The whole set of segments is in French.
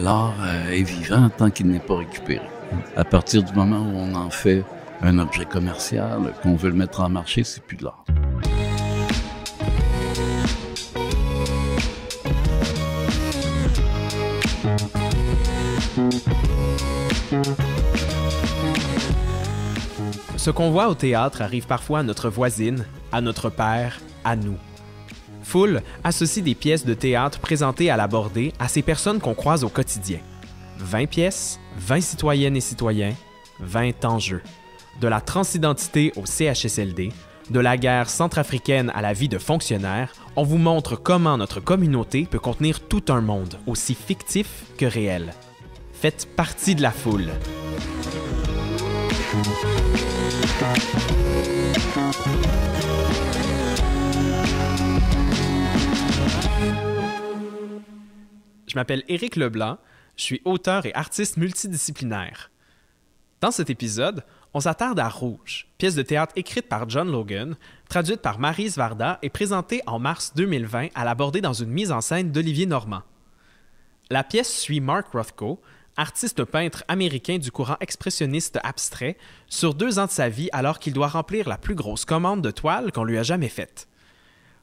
l'art euh, est vivant tant qu'il n'est pas récupéré. À partir du moment où on en fait un objet commercial, qu'on veut le mettre en marché, c'est plus de l'art. Ce qu'on voit au théâtre arrive parfois à notre voisine, à notre père, à nous foule associe des pièces de théâtre présentées à la à ces personnes qu'on croise au quotidien. 20 pièces, 20 citoyennes et citoyens, 20 enjeux. De la transidentité au CHSLD, de la guerre centrafricaine à la vie de fonctionnaire, on vous montre comment notre communauté peut contenir tout un monde, aussi fictif que réel. Faites partie de la foule. Je m'appelle Éric Leblanc, je suis auteur et artiste multidisciplinaire. Dans cet épisode, on s'attarde à Rouge, pièce de théâtre écrite par John Logan, traduite par Marise Varda et présentée en mars 2020 à l'aborder dans une mise en scène d'Olivier Normand. La pièce suit Mark Rothko, artiste peintre américain du courant expressionniste abstrait, sur deux ans de sa vie alors qu'il doit remplir la plus grosse commande de toile qu'on lui a jamais faite.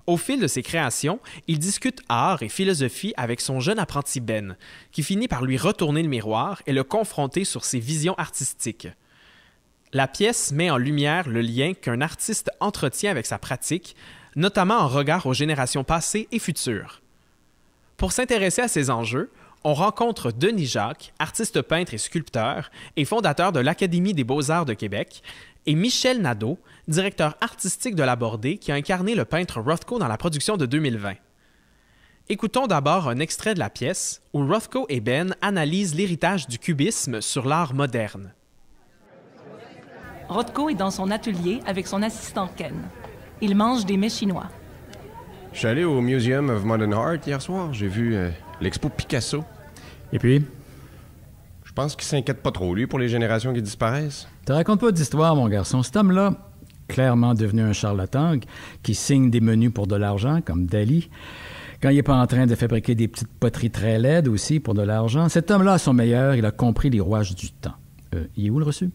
Au fil de ses créations, il discute art et philosophie avec son jeune apprenti Ben, qui finit par lui retourner le miroir et le confronter sur ses visions artistiques. La pièce met en lumière le lien qu'un artiste entretient avec sa pratique, notamment en regard aux générations passées et futures. Pour s'intéresser à ces enjeux, on rencontre Denis Jacques, artiste peintre et sculpteur, et fondateur de l'Académie des beaux-arts de Québec, et Michel Nadeau, directeur artistique de l'abordé qui a incarné le peintre Rothko dans la production de 2020. Écoutons d'abord un extrait de la pièce où Rothko et Ben analysent l'héritage du cubisme sur l'art moderne. Rothko est dans son atelier avec son assistant Ken. Il mange des mets chinois. Je suis allé au Museum of Modern Art hier soir. J'ai vu euh, l'expo Picasso. Et puis? Je pense qu'il s'inquiète pas trop, lui, pour les générations qui disparaissent. Te raconte pas d'histoire, mon garçon. Cet homme-là, clairement devenu un charlatan qui signe des menus pour de l'argent, comme Dali. Quand il n'est pas en train de fabriquer des petites poteries très laides aussi pour de l'argent, cet homme-là a son meilleur, il a compris les rouages du temps. Euh, il est où le reçu?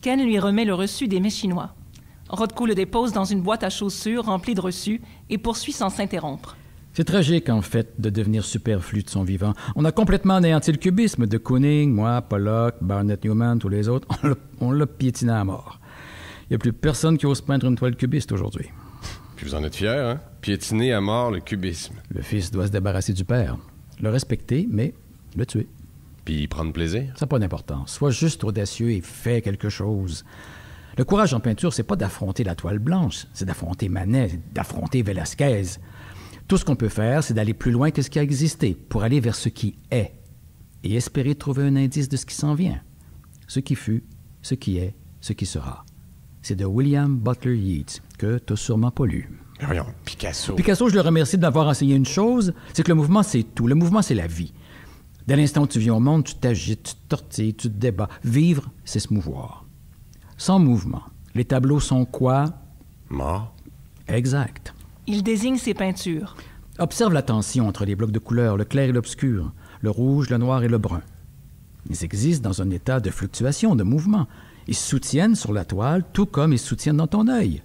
Ken lui remet le reçu des mets chinois. Rodko le dépose dans une boîte à chaussures remplie de reçus et poursuit sans s'interrompre. C'est tragique, en fait, de devenir superflu de son vivant. On a complètement anéanti le cubisme de Kooning, moi, Pollock, Barnett Newman, tous les autres. On l'a piétiné à mort. Il n'y a plus personne qui ose peindre une toile cubiste aujourd'hui. Puis vous en êtes fier, hein? Piétiner à mort le cubisme. Le fils doit se débarrasser du père. Le respecter, mais le tuer. Puis prendre plaisir? Ça n'a pas d'importance. Sois juste audacieux et fais quelque chose. Le courage en peinture, c'est pas d'affronter la toile blanche, c'est d'affronter Manet, d'affronter Velasquez. Tout ce qu'on peut faire, c'est d'aller plus loin que ce qui a existé, pour aller vers ce qui est, et espérer trouver un indice de ce qui s'en vient. Ce qui fut, ce qui est, ce qui sera. C'est de William Butler Yeats, que tu n'as sûrement pas lu. Picasso. Picasso, je le remercie d'avoir enseigné une chose, c'est que le mouvement, c'est tout. Le mouvement, c'est la vie. Dès l'instant où tu viens au monde, tu t'agites, tu te tortilles, tu te débats. Vivre, c'est se mouvoir. Sans mouvement, les tableaux sont quoi? Morts. Exact. Il désigne ces peintures. Observe la tension entre les blocs de couleurs, le clair et l'obscur, le rouge, le noir et le brun. Ils existent dans un état de fluctuation, de mouvement. Ils soutiennent sur la toile, tout comme ils soutiennent dans ton œil.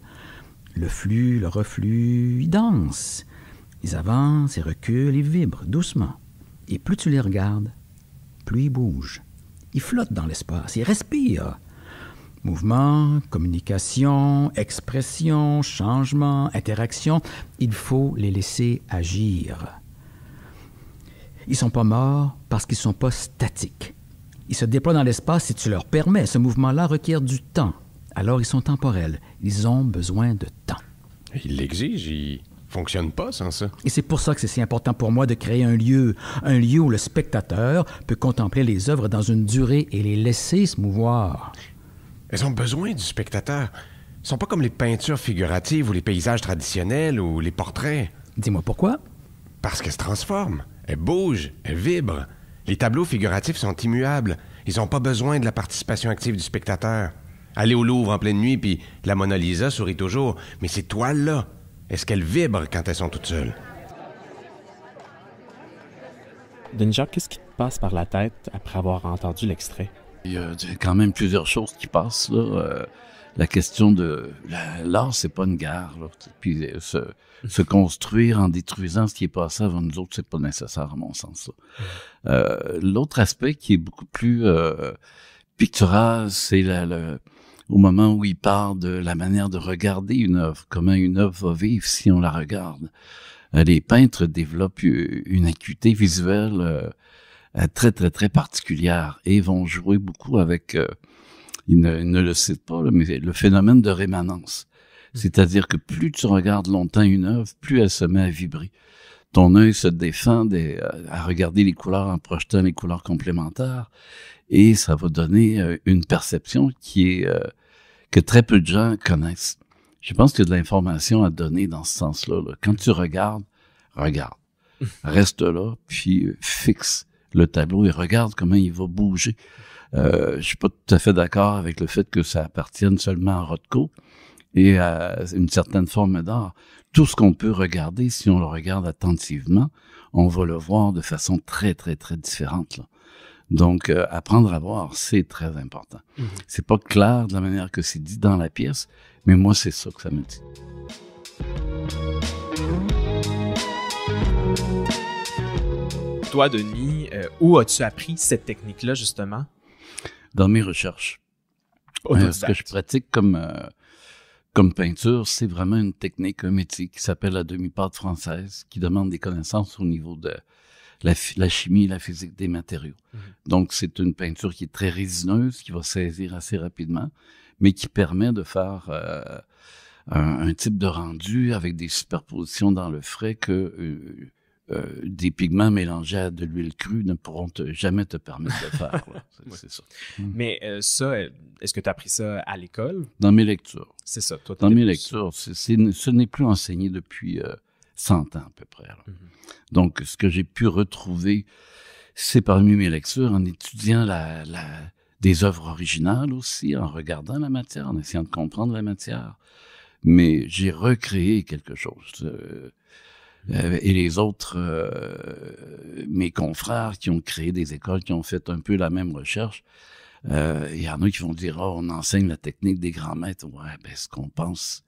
Le flux, le reflux, ils dansent. Ils avancent, ils reculent, ils vibrent doucement. Et plus tu les regardes, plus ils bougent. Ils flottent dans l'espace, ils respirent. Mouvement, communication, expression, changement, interaction, il faut les laisser agir. Ils ne sont pas morts parce qu'ils ne sont pas statiques. Ils se déploient dans l'espace si tu leur permets. Ce mouvement-là requiert du temps. Alors ils sont temporels. Ils ont besoin de temps. Ils l'exigent, ils fonctionnent pas sans ça. Et c'est pour ça que c'est si important pour moi de créer un lieu, un lieu où le spectateur peut contempler les œuvres dans une durée et les laisser se mouvoir. Elles ont besoin du spectateur. Ils sont pas comme les peintures figuratives ou les paysages traditionnels ou les portraits. Dis-moi pourquoi. Parce qu'elles se transforment, elles bougent, elles vibrent. Les tableaux figuratifs sont immuables. Ils n'ont pas besoin de la participation active du spectateur. Aller au Louvre en pleine nuit, puis la Mona Lisa sourit toujours, mais ces toiles-là, est-ce qu'elles vibrent quand elles sont toutes seules? Dunja, qu'est-ce qui passe par la tête après avoir entendu l'extrait? Il y a quand même plusieurs choses qui passent. Là. Euh, la question de l'art, c'est pas une guerre. Puis euh, se, construire en détruisant ce qui est passé avant nous autres, c'est pas nécessaire à mon sens. Euh, l'autre aspect qui est beaucoup plus euh, pictural, c'est le au moment où il parle de la manière de regarder une œuvre, comment une œuvre va vivre si on la regarde. Les peintres développent une acuité visuelle très très très particulière et vont jouer beaucoup avec il ne, le cite pas, mais le phénomène de rémanence. Mm. C'est-à-dire que plus tu regardes longtemps une œuvre, plus elle se met à vibrer. Ton œil se défend euh, à regarder les couleurs en projetant les couleurs complémentaires et ça va donner euh, une perception qui est euh, que très peu de gens connaissent. Je pense qu'il y a de l'information à donner dans ce sens-là. Là. Quand tu regardes, regarde. Mm. Reste là, puis fixe le tableau et regarde comment il va bouger. Euh, je suis pas tout à fait d'accord avec le fait que ça appartienne seulement à Rothko et à une certaine forme d'art. Tout ce qu'on peut regarder, si on le regarde attentivement, on va le voir de façon très, très, très différente. Donc, euh, apprendre à voir, c'est très important. Mmh. C'est pas clair de la manière que c'est dit dans la pièce, mais moi, c'est ça que ça me dit. Toi, Denis, euh, où as-tu appris cette technique-là, justement? dans mes recherches. Euh, ce que je pratique comme, euh, comme peinture, c'est vraiment une technique, un métier qui s'appelle la demi-pâte française, qui demande des connaissances au niveau de la, chimie et la physique des matériaux. Mhm. Donc, c'est une peinture qui est très résineuse, qui va saisir assez rapidement, mais qui permet de faire euh, un, un, type de rendu avec des superpositions dans le frais que euh, des pigments mélangés à de l'huile crue ne pourront jamais te permettre de faire. C'est, ça. Mm. Mais euh, ça, euh, est-ce que tu as appris ça à l'école? Dans mes lectures. C'est ça, Dans mes lectures, ce n'est plus enseigné depuis 100 ans à peu près. Mm-hmm. Donc, ce que j'ai pu retrouver, c'est parmi mes lectures en étudiant la, des œuvres originales aussi, en regardant la matière, en essayant de comprendre la matière. Mais j'ai recréé quelque chose euh, et les autres, euh, mes confrères qui ont créé des écoles, qui ont fait un peu la même recherche, euh, il y en a qui vont dire, oh, on enseigne la technique des grands maîtres. Ouais, ben, ce qu'on pense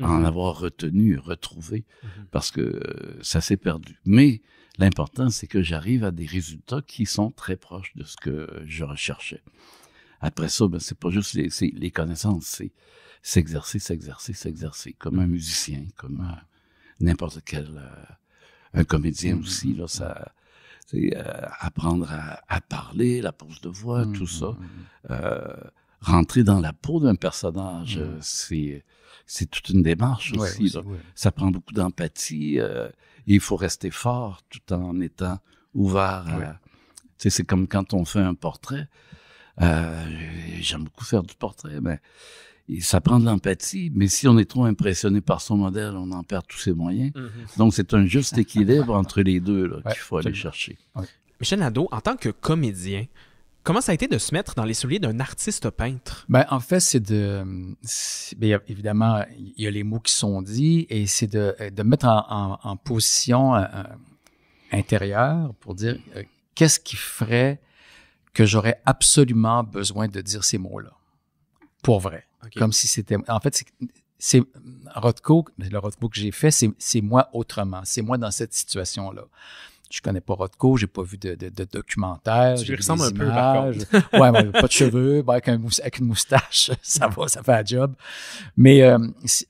en mhm. avoir retenu, retrouvé, mhm. parce que ça s'est perdu. Mais l'important, c'est que j'arrive à des résultats qui sont très proches de ce que je recherchais. Après ça, ben, c'est pas juste les, les connaissances, c'est s'exercer, s'exercer, s'exercer, comme un mhm. musicien, comme un n'importe quel euh, un comédien mm-hmm. aussi là ça c'est mm-hmm. euh, apprendre à, parler la pose de voix tout ça mm-hmm. euh, rentrer dans la peau d'un personnage c'est c'est toute une démarche aussi, ça prend beaucoup d'empathie et il faut rester fort tout en étant ouvert c'est comme quand on fait un portrait euh, j'aime beaucoup faire du portrait, mais ça prend de l'empathie, mais si on est trop impressionné par son modèle, on en perd tous ses moyens. Mm-hmm. Donc, c'est un juste équilibre entre les deux qu'il faut aller chercher. Michel Nadeau, en tant que comédien, comment ça a été de se mettre dans les souliers d'un artiste peintre? Ben, en fait, c'est de. Ben, évidemment, il y a les mots qui sont dits et c'est de, de, mettre en, position euh, euh, intérieure pour dire qu'est-ce qui ferait que j'aurais absolument besoin de dire ces mots-là. Pour vrai. Comme si c'était. En fait, c'est. Rodko, le Rodko que j'ai fait, c'est moi autrement. C'est moi dans cette situation-là je connais pas Rothko, j'ai pas vu de, de, documentaire. Tu lui ressembles un peu, par contre. ouais, pas de cheveux, avec, une moustache, ça va, ça fait un job. Mais euh,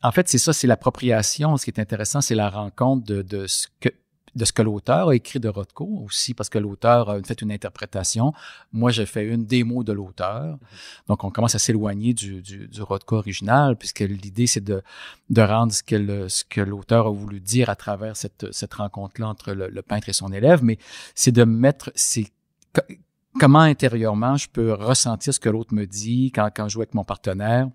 en fait, c'est ça, c'est l'appropriation. Ce qui est intéressant, c'est la rencontre de, de ce que de ce que l'auteur a écrit de Rodko aussi, parce que l'auteur a fait une interprétation. Moi, j'ai fait une démo de l'auteur. Donc, on commence à s'éloigner du, du, du, original, puisque l'idée, c'est de, de rendre ce que, le, ce que l'auteur a voulu dire à travers cette, cette rencontre-là entre le, peintre et son élève, mais c'est de mettre c'est comment intérieurement je peux ressentir ce que l'autre me dit quand, quand je joue avec mon partenaire.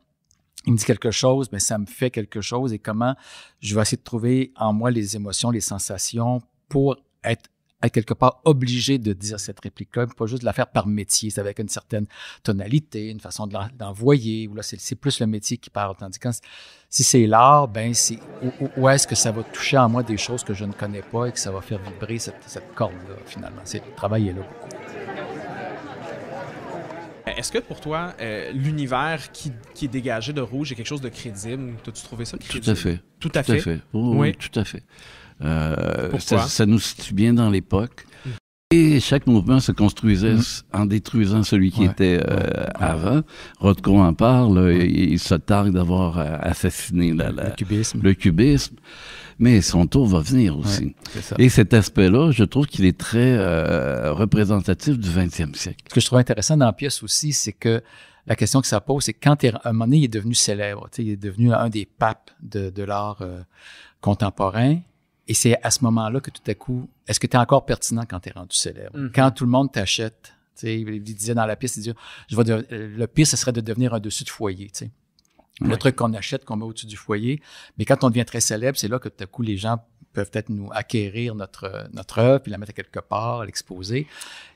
Il me dit quelque chose, mais ça me fait quelque chose et comment je vais essayer de trouver en moi les émotions, les sensations pour être à quelque part obligé de dire cette réplique-là, pas juste de la faire par métier, c'est avec une certaine tonalité, une façon de l'envoyer, ou là, c'est plus le métier qui parle. Tandis que si c'est l'art, ben c'est où, est-ce que ça va toucher en moi des choses que je ne connais pas et que ça va faire vibrer cette, corde-là, finalement. C'est, le travail est là Est-ce que pour toi, euh, l'univers qui, est dégagé de rouge est quelque chose de crédible? T'as-tu trouvé ça crédible? Tout à fait. Tout à fait. oui, tout à fait. Euh, ça, nous situe bien dans l'époque. Et chaque mouvement se construisait mm-hmm. en détruisant celui qui était euh, avant. Rothko en parle, euh, il, se targue d'avoir assassiné la, le, cubisme. Mais son tour va venir aussi. Et cet aspect-là, je trouve qu'il est très représentatif du 20e siècle. Ce que je trouve intéressant dans la pièce aussi, c'est que la question que ça pose, c'est quand un moment donné, il est devenu célèbre, il est devenu un des papes de, l'art contemporain et c'est à ce moment-là que tout à coup, est-ce que tu es encore pertinent quand tu es rendu célèbre? Mhm. Quand tout le monde t'achète, il disait dans la piste, il disait, je vais le pire, ce serait de devenir un dessus de foyer. sais. Le truc qu'on achète, qu'on met au-dessus du foyer. Mais quand on devient très célèbre, c'est là que tout à coup, les gens peuvent peut-être nous acquérir notre, notre œuvre, puis la mettre quelque part, l'exposer.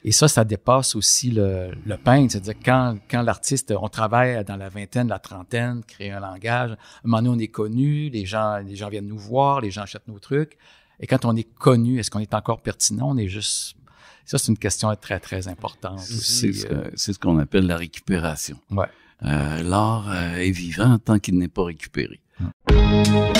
Et ça, ça dépasse aussi le, le peintre. C'est-à-dire, quand, quand l'artiste, on travaille dans la vingtaine, la trentaine, créer un langage, à un moment donné, on est connu, les gens, les gens viennent nous voir, les gens achètent nos trucs. Et quand on est connu, est-ce qu'on est encore pertinent? On est juste ça, c'est une question très, très importante C'est euh. ce qu'on appelle la récupération. Ouais. Euh, l'art euh, est vivant tant qu'il n'est pas récupéré. Hum.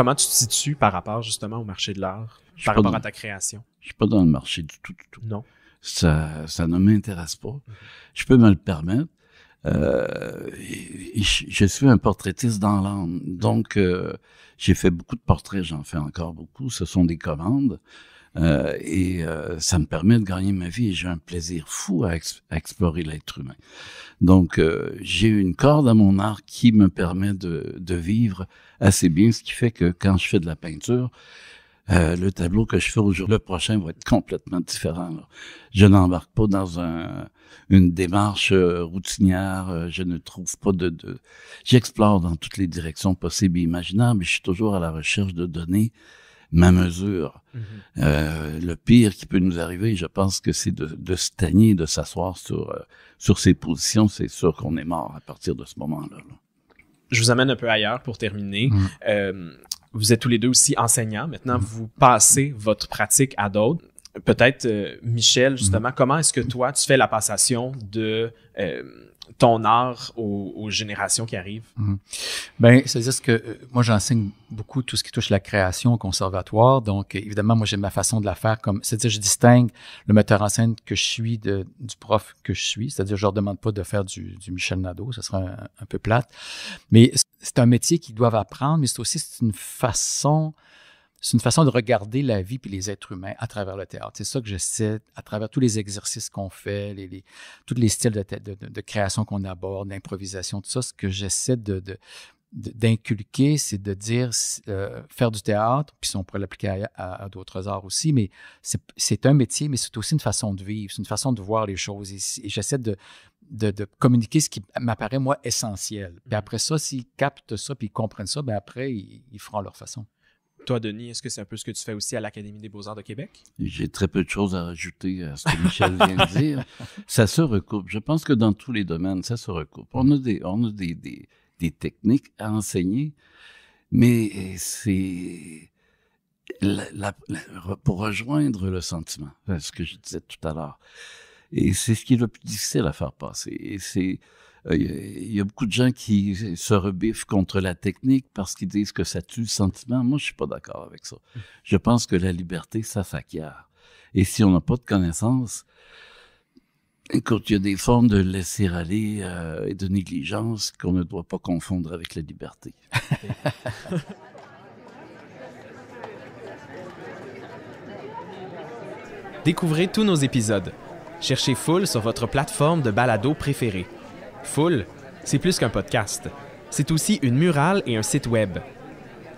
comment tu te situes par rapport justement au marché de l'art, par rapport à ta création? Je suis pas dans le marché du tout, du tout. Non. Ça, ne m'intéresse pas. Je peux me le permettre. Euh, je, suis un portraitiste dans l'âme. Donc, euh, j'ai fait beaucoup de portraits, j'en fais encore beaucoup. Ce sont des commandes. Euh, et euh, ça me permet de gagner ma vie et j'ai un plaisir fou à, explorer l'être humain. Donc euh, j'ai une corde à mon arc qui me permet de, de, vivre assez bien, ce qui fait que quand je fais de la peinture, le tableau que je fais aujourd'hui, le prochain va être complètement différent. Je n'embarque pas dans un, une démarche routinière, je ne trouve pas de... de... J'explore dans toutes les directions possibles et imaginables, je suis toujours à la recherche de données ma mesure. Mhm. Euh, le pire qui peut nous arriver, je pense que c'est de, se stagner, de s'asseoir sur, ces euh, sur ses positions. C'est sûr qu'on est mort à partir de ce moment-là. Je vous amène un peu ailleurs pour terminer. Mm. Euh, vous êtes tous les deux aussi enseignants. Maintenant, mm. vous passez votre pratique à d'autres peut-être, euh, Michel, mhm. justement, comment est-ce que toi, tu fais la passation de euh, ton art aux, générations qui arrivent? Mhm. Ben c'est-à-dire que euh, moi, j'enseigne beaucoup tout ce qui touche la création au conservatoire. Donc, évidemment, moi, j'ai ma façon de la faire. comme C'est-à-dire, je distingue le metteur en scène que je suis de, du prof que je suis. C'est-à-dire, je leur demande pas de faire du, du Michel Nadeau. Ça serait un, un peu plate. Mais c'est un métier qu'ils doivent apprendre, mais c'est aussi une façon c'est une façon de regarder la vie puis les êtres humains à travers le théâtre. C'est ça que j'essaie, à travers tous les exercices qu'on fait, les, les, tous les styles de, de création qu'on aborde, d'improvisation, tout ça, ce que j'essaie de, d'inculquer, c'est de dire euh, faire du théâtre, puis on pourrait l'appliquer à, d'autres arts aussi, mais c'est un métier, mais c'est aussi une façon de vivre, c'est une façon de voir les choses. Et, j'essaie de, de, communiquer ce qui m'apparaît, moi, essentiel. Puis mmh. après ça, s'ils captent ça, puis ils comprennent ça, bien après, ils, ils feront leur façon. Toi, Denis, est-ce que c'est un peu ce que tu fais aussi à l'Académie des beaux-arts de Québec? J'ai très peu de choses à rajouter à ce que Michel vient de dire. Ça se recoupe. Je pense que dans tous les domaines, ça se recoupe. On a des, on a des, techniques à enseigner, mais c'est... pour rejoindre le sentiment, ce que je disais tout à l'heure. Et c'est ce qui est le plus difficile à faire passer. Et c'est il euh, y a beaucoup de gens qui se rebiffent contre la technique parce qu'ils disent que ça tue le sentiment. Moi, je suis pas d'accord avec ça. Je pense que la liberté, ça s'acquiert. Et si on n'a pas de connaissances, écoute, il y a des formes de laisser aller euh, et de négligence qu'on ne doit pas confondre avec la liberté. Découvrez tous nos épisodes. Cherchez Full sur votre plateforme de balado préférée Full, c'est plus qu'un podcast. C'est aussi une murale et un site web.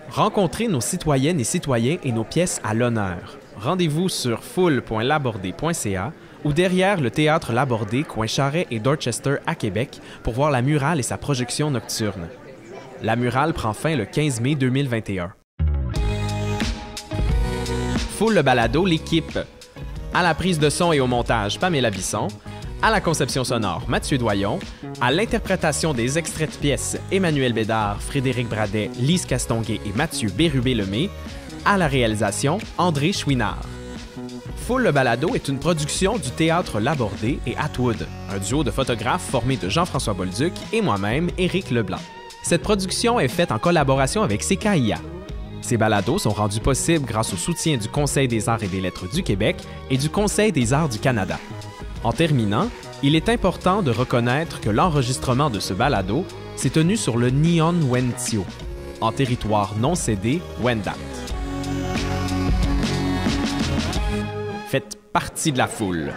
Rencontrez nos citoyennes et citoyens et nos pièces à l'honneur. Rendez-vous sur full.labordé.ca ou derrière le théâtre Labordé, coin Charret et Dorchester à Québec pour voir la murale et sa projection nocturne. La murale prend fin le 15 mai 2021. Full le balado, l'équipe. À la prise de son et au montage, Pamela Bisson à la conception sonore, Mathieu Doyon, à l'interprétation des extraits de pièces, Emmanuel Bédard, Frédéric Bradet, Lise Castonguet et Mathieu Bérubé-Lemay, à la réalisation, André Chouinard. Foule le balado est une production du théâtre Labordé et Atwood, un duo de photographes formé de Jean-François Bolduc et moi-même, Éric Leblanc. Cette production est faite en collaboration avec CKIA. Ces balados sont rendus possibles grâce au soutien du Conseil des arts et des lettres du Québec et du Conseil des arts du Canada. En terminant, il est important de reconnaître que l'enregistrement de ce balado s'est tenu sur le Nihon Wentio, en territoire non cédé Wendat. Faites partie de la foule.